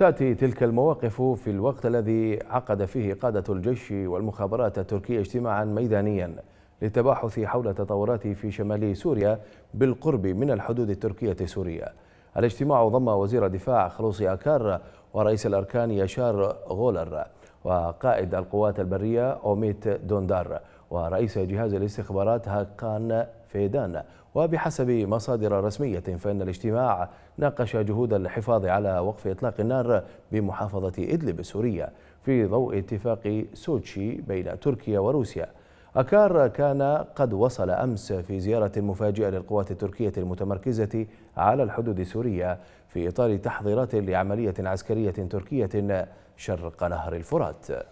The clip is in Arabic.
تأتي تلك المواقف في الوقت الذي عقد فيه قادة الجيش والمخابرات التركية اجتماعا ميدانيا للتباحث حول تطورات في شمال سوريا بالقرب من الحدود التركية السورية الاجتماع ضم وزير دفاع خلوصي أكار ورئيس الأركان يشار غولر وقائد القوات البرية أوميت دوندار ورئيس جهاز الاستخبارات هاكان فيدان وبحسب مصادر رسمية فإن الاجتماع ناقش جهود الحفاظ على وقف إطلاق النار بمحافظة إدلب السورية في ضوء اتفاق سوتشي بين تركيا وروسيا أكار كان قد وصل أمس في زيارة مفاجئة للقوات التركية المتمركزة على الحدود السورية في إطار تحضيرات لعملية عسكرية تركية شرق نهر الفرات